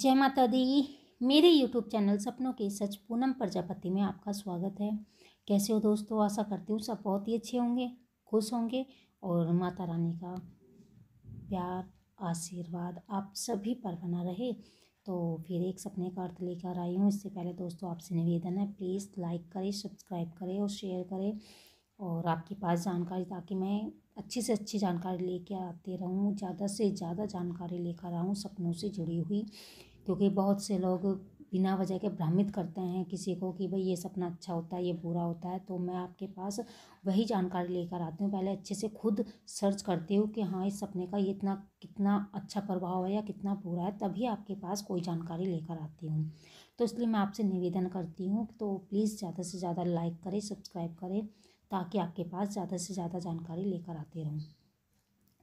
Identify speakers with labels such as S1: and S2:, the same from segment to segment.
S1: जय माता दी मेरे यूट्यूब चैनल सपनों के सच पूनम प्रजापति में आपका स्वागत है कैसे हो दोस्तों आशा करती हूँ सब बहुत ही अच्छे होंगे खुश होंगे और माता रानी का प्यार आशीर्वाद आप सभी पर बना रहे तो फिर एक सपने का अर्थ लेकर आई हूँ इससे पहले दोस्तों आपसे निवेदन है प्लीज़ लाइक करें सब्सक्राइब करें और शेयर करें और आपके पास जानकारी ताकि मैं अच्छी से अच्छी जानकारी कर आते रहूँ ज़्यादा से ज़्यादा जानकारी लेकर आऊँ सपनों से जुड़ी हुई क्योंकि बहुत से लोग बिना वजह के भ्रमित करते हैं किसी को कि भाई ये सपना अच्छा होता है ये बुरा होता है तो मैं आपके पास वही जानकारी लेकर आती हूँ पहले अच्छे से खुद सर्च करती हूँ कि हाँ इस सपने का ये इतना कितना अच्छा प्रभाव है या कितना बुरा है तभी आपके पास कोई जानकारी लेकर आती हूँ तो इसलिए मैं आपसे निवेदन करती हूँ तो प्लीज़ ज़्यादा से ज़्यादा लाइक करें सब्सक्राइब करें ताकि आपके पास ज़्यादा से ज़्यादा जानकारी लेकर आते रहूँ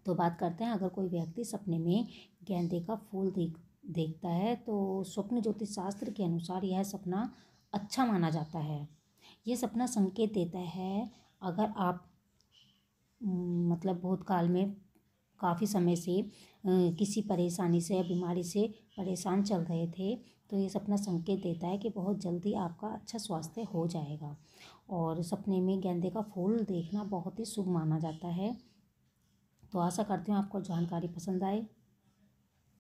S1: तो बात करते हैं अगर कोई व्यक्ति सपने में गेंदे का फूल देख देखता है तो स्वप्न ज्योतिष शास्त्र के अनुसार यह सपना अच्छा माना जाता है यह सपना संकेत देता है अगर आप मतलब भूतकाल में काफ़ी समय से किसी परेशानी से या बीमारी से परेशान चल रहे थे तो ये सपना संकेत देता है कि बहुत जल्दी आपका अच्छा स्वास्थ्य हो जाएगा और सपने में गेंदे का फूल देखना बहुत ही शुभ माना जाता है तो आशा करती हूँ आपको जानकारी पसंद आए